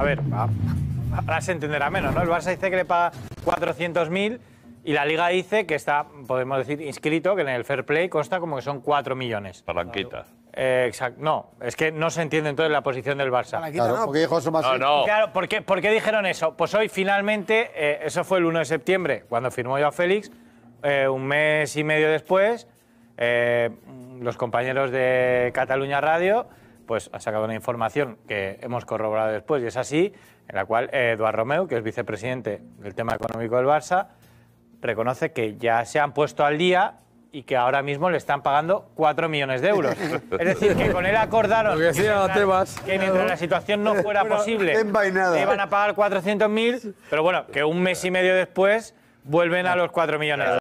a ver, ahora se entenderá menos, ¿no? El Barça dice que le paga 400.000 y la Liga dice que está, podemos decir, inscrito, que en el fair play consta como que son 4 millones. Palanquita. Eh, exacto. No, es que no se entiende entonces la posición del Barça. Claro, porque dijo eso más ¿por qué, dijeron eso? Pues hoy finalmente, eh, eso fue el 1 de septiembre, cuando firmó yo a Félix, eh, un mes y medio después, los compañeros de Cataluña Radio pues ha sacado una información que hemos corroborado después y es así, en la cual eh, Eduardo Romeu, que es vicepresidente del tema económico del Barça, reconoce que ya se han puesto al día y que ahora mismo le están pagando 4 millones de euros. Es decir, que con él acordaron que, mientras, la situación no fuera posible, le iban a pagar 400.000, pero bueno, que un mes y medio después vuelven a los 4 millones de euros.